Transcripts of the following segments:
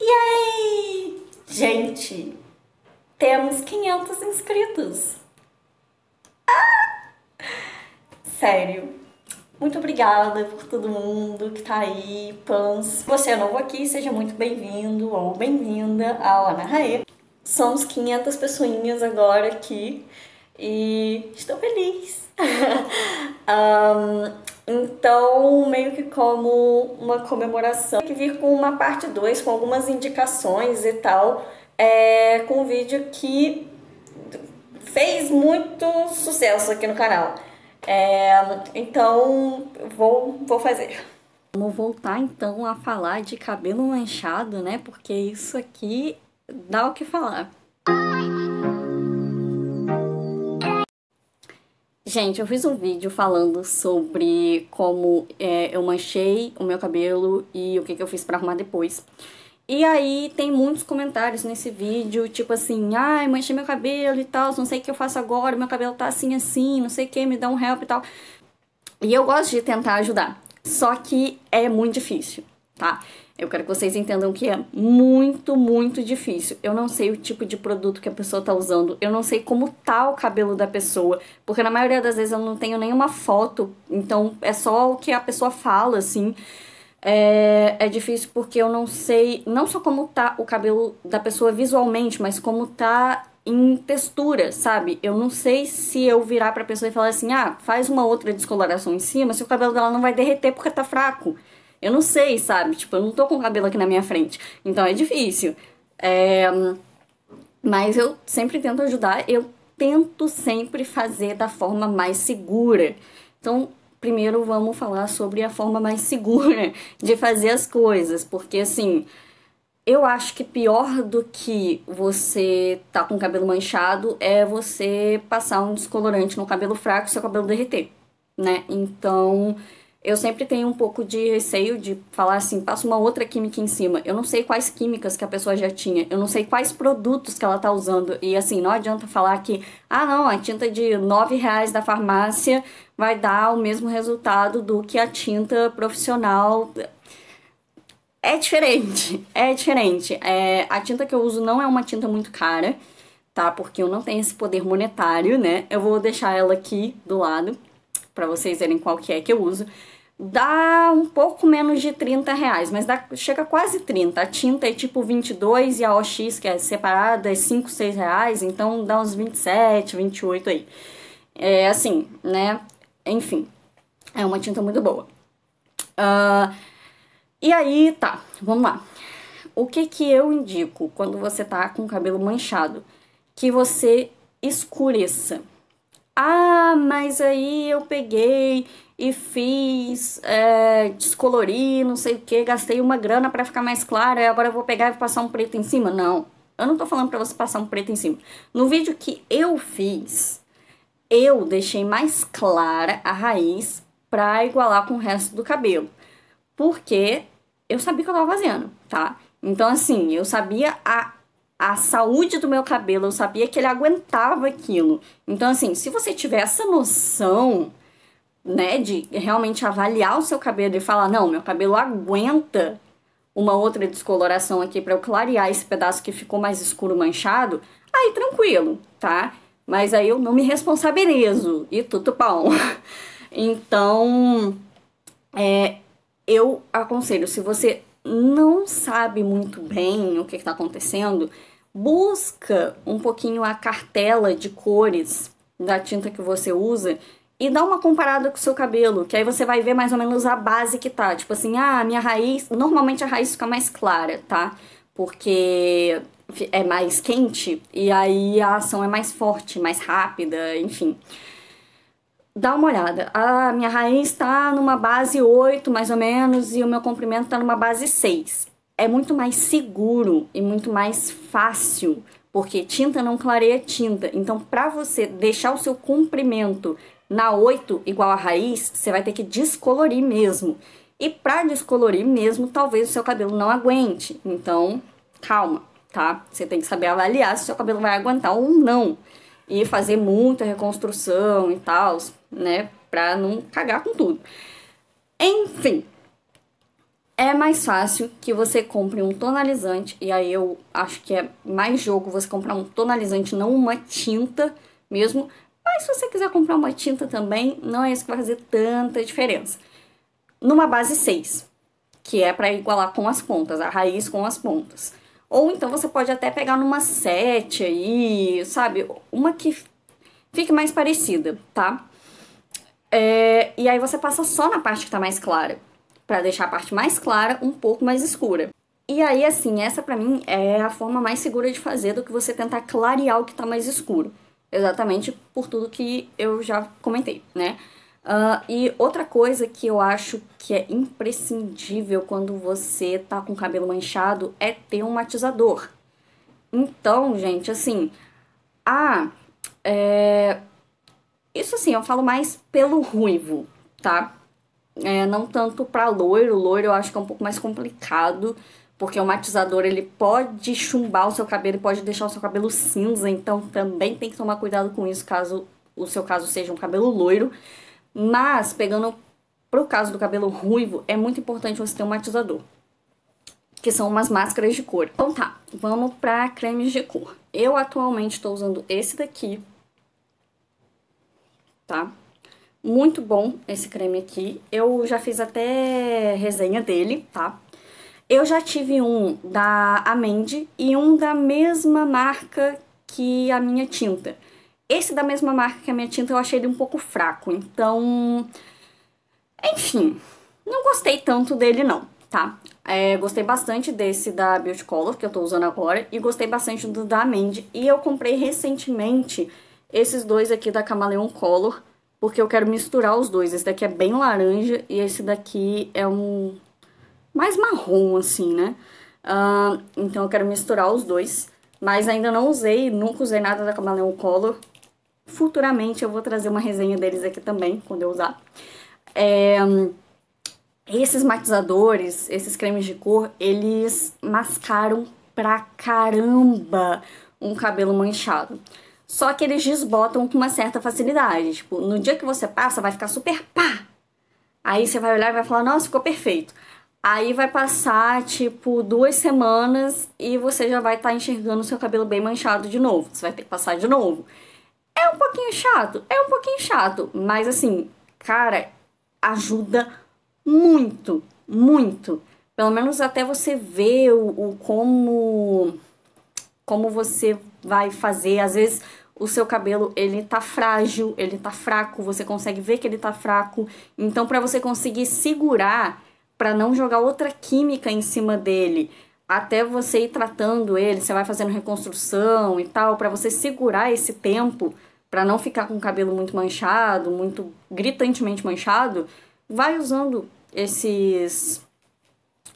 E aí, gente, temos 500 inscritos. Ah! Sério, muito obrigada por todo mundo que tá aí, Pans. Você é novo aqui, seja muito bem-vindo ou bem-vinda à Ana Raê. Somos 500 pessoinhas agora aqui e estou feliz. um, Então, meio que como uma comemoração, tem que vir com uma parte 2, com algumas indicações e tal, é, com um vídeo que fez muito sucesso aqui no canal. É, então, vou, vou fazer. Vamos voltar então a falar de cabelo manchado, né? Porque isso aqui dá o que falar. Gente, eu fiz um vídeo falando sobre como é, eu manchei o meu cabelo e o que, que eu fiz pra arrumar depois. E aí tem muitos comentários nesse vídeo, tipo assim, ai, manchei meu cabelo e tal, não sei o que eu faço agora, meu cabelo tá assim, assim, não sei o que, me dá um help e tal. E eu gosto de tentar ajudar, só que é muito difícil, tá? Eu quero que vocês entendam que é muito, muito difícil. Eu não sei o tipo de produto que a pessoa tá usando, eu não sei como tá o cabelo da pessoa, porque na maioria das vezes eu não tenho nenhuma foto, então é só o que a pessoa fala, assim. É, é difícil porque eu não sei, não só como tá o cabelo da pessoa visualmente, mas como tá em textura, sabe? Eu não sei se eu virar pra pessoa e falar assim, ah, faz uma outra descoloração em cima, se o cabelo dela não vai derreter porque tá fraco. Eu não sei, sabe? Tipo, eu não tô com o cabelo aqui na minha frente. Então é difícil. É... Mas eu sempre tento ajudar, eu tento sempre fazer da forma mais segura. Então, primeiro vamos falar sobre a forma mais segura de fazer as coisas, porque assim. Eu acho que pior do que você tá com o cabelo manchado é você passar um descolorante no cabelo fraco e seu cabelo derreter, né? Então, eu sempre tenho um pouco de receio de falar assim, passa uma outra química em cima. Eu não sei quais químicas que a pessoa já tinha, eu não sei quais produtos que ela tá usando. E assim, não adianta falar que, ah, não, a tinta de nove reais da farmácia vai dar o mesmo resultado do que a tinta profissional. É diferente, é diferente. É, a tinta que eu uso não é uma tinta muito cara, tá? Porque eu não tenho esse poder monetário, né? Eu vou deixar ela aqui do lado para vocês verem qual que é que eu uso dá um pouco menos de 30 reais, mas dá, chega quase 30. A tinta é tipo 22 e a OX, que é separada, é 5, 6 reais, então dá uns 27, 28 aí. É assim, né? Enfim, é uma tinta muito boa. Uh, e aí, tá, vamos lá. O que que eu indico quando você tá com o cabelo manchado? Que você escureça. Ah, mas aí eu peguei e fiz, é, descolori, não sei o que, gastei uma grana para ficar mais clara e agora eu vou pegar e passar um preto em cima. Não, eu não tô falando para você passar um preto em cima. No vídeo que eu fiz, eu deixei mais clara a raiz para igualar com o resto do cabelo, porque eu sabia que eu tava fazendo, tá? Então, assim, eu sabia a a saúde do meu cabelo, eu sabia que ele aguentava aquilo. Então, assim, se você tiver essa noção, né, de realmente avaliar o seu cabelo e falar, não, meu cabelo aguenta uma outra descoloração aqui para eu clarear esse pedaço que ficou mais escuro manchado, aí tranquilo, tá? Mas aí eu não me responsabilizo e tudo bom. Então, é, eu aconselho, se você não sabe muito bem o que está acontecendo, busca um pouquinho a cartela de cores da tinta que você usa e dá uma comparada com o seu cabelo, que aí você vai ver mais ou menos a base que tá. Tipo assim, ah, minha raiz. Normalmente a raiz fica mais clara, tá? Porque é mais quente e aí a ação é mais forte, mais rápida, enfim. Dá uma olhada. A ah, minha raiz tá numa base 8, mais ou menos, e o meu comprimento tá numa base 6. É muito mais seguro e muito mais fácil porque tinta não clareia tinta. Então, para você deixar o seu comprimento na 8, igual a raiz, você vai ter que descolorir mesmo. E para descolorir mesmo, talvez o seu cabelo não aguente. Então, calma, tá? Você tem que saber avaliar se o seu cabelo vai aguentar ou não. E fazer muita reconstrução e tal, né? Pra não cagar com tudo. Enfim, é mais fácil que você compre um tonalizante, e aí eu acho que é mais jogo você comprar um tonalizante, não uma tinta mesmo, mas se você quiser comprar uma tinta também, não é isso que vai fazer tanta diferença. Numa base 6, que é para igualar com as pontas, a raiz com as pontas. Ou então você pode até pegar numa 7 aí, sabe? Uma que fique mais parecida, tá? É, e aí você passa só na parte que tá mais clara, para deixar a parte mais clara um pouco mais escura. E aí, assim, essa pra mim é a forma mais segura de fazer do que você tentar clarear o que tá mais escuro exatamente por tudo que eu já comentei, né? Uh, e outra coisa que eu acho que é imprescindível quando você tá com cabelo manchado é ter um matizador. Então, gente, assim, ah, é... isso assim, eu falo mais pelo ruivo, tá? É, não tanto pra loiro, loiro eu acho que é um pouco mais complicado, porque o matizador ele pode chumbar o seu cabelo e pode deixar o seu cabelo cinza, então também tem que tomar cuidado com isso caso o seu caso seja um cabelo loiro. Mas pegando para o caso do cabelo ruivo, é muito importante você ter um matizador, que são umas máscaras de cor. Então tá, vamos para cremes de cor. Eu atualmente estou usando esse daqui, tá? Muito bom esse creme aqui. Eu já fiz até resenha dele, tá? Eu já tive um da Amende e um da mesma marca que a minha tinta. Esse da mesma marca que a minha tinta eu achei ele um pouco fraco, então. Enfim, não gostei tanto dele, não, tá? É, gostei bastante desse da Beauty Color, que eu tô usando agora, e gostei bastante do da Amende. E eu comprei recentemente esses dois aqui da Camaleon Color, porque eu quero misturar os dois. Esse daqui é bem laranja e esse daqui é um mais marrom, assim, né? Uh, então eu quero misturar os dois. Mas ainda não usei, nunca usei nada da Camaleon Color. Futuramente eu vou trazer uma resenha deles aqui também, quando eu usar. É, esses matizadores, esses cremes de cor, eles mascaram pra caramba um cabelo manchado. Só que eles desbotam com uma certa facilidade. Tipo, no dia que você passa, vai ficar super pá! Aí você vai olhar e vai falar, nossa, ficou perfeito. Aí vai passar, tipo, duas semanas e você já vai estar tá enxergando o seu cabelo bem manchado de novo. Você vai ter que passar de novo. É um pouquinho chato, é um pouquinho chato, mas assim, cara, ajuda muito, muito. Pelo menos até você ver o, o como como você vai fazer. Às vezes o seu cabelo ele tá frágil, ele tá fraco, você consegue ver que ele tá fraco. Então para você conseguir segurar para não jogar outra química em cima dele, até você ir tratando ele, você vai fazendo reconstrução e tal, para você segurar esse tempo, para não ficar com o cabelo muito manchado, muito gritantemente manchado, vai usando esses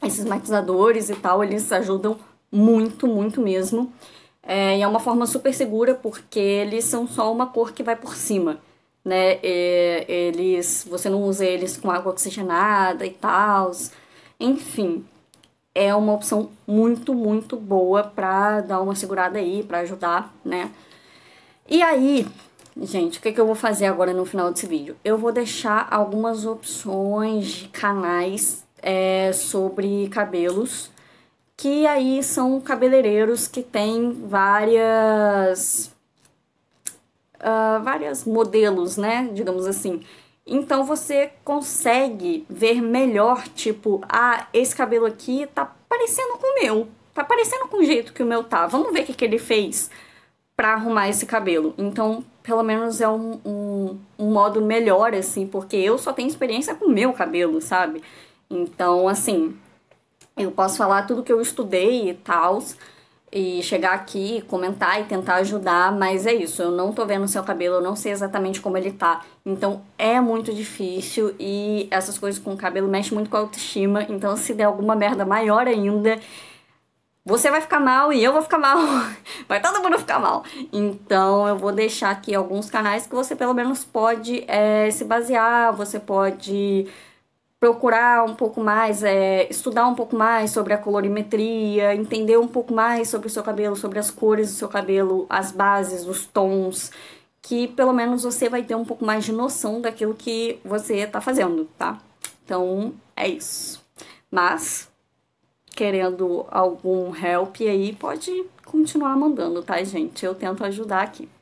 esses matizadores e tal, eles ajudam muito, muito mesmo. É, e é uma forma super segura porque eles são só uma cor que vai por cima né? É, eles, você não usa eles com água oxigenada e tal. Enfim, é uma opção muito, muito boa para dar uma segurada aí, para ajudar, né? E aí, gente, o que, que eu vou fazer agora no final desse vídeo? Eu vou deixar algumas opções de canais é, sobre cabelos, que aí são cabeleireiros que têm várias uh, ah, vários modelos, né? Digamos assim. Então você consegue ver melhor, tipo, ah, esse cabelo aqui tá parecendo com o meu. Tá parecendo com o jeito que o meu tá. Vamos ver o que, que ele fez para arrumar esse cabelo. Então, pelo menos é um, um, um, modo melhor, assim, porque eu só tenho experiência com o meu cabelo, sabe? Então, assim, eu posso falar tudo que eu estudei e tal, e chegar aqui, comentar e tentar ajudar, mas é isso, eu não tô vendo o seu cabelo, eu não sei exatamente como ele tá. Então é muito difícil e essas coisas com o cabelo mexem muito com a autoestima, então se der alguma merda maior ainda, você vai ficar mal e eu vou ficar mal. Vai todo mundo ficar mal. Então eu vou deixar aqui alguns canais que você pelo menos pode é, se basear, você pode procurar um pouco mais, é, estudar um pouco mais sobre a colorimetria, entender um pouco mais sobre o seu cabelo, sobre as cores do seu cabelo, as bases, os tons, que pelo menos você vai ter um pouco mais de noção daquilo que você tá fazendo, tá? Então, é isso. Mas, querendo algum help aí, pode continuar mandando, tá, gente? Eu tento ajudar aqui.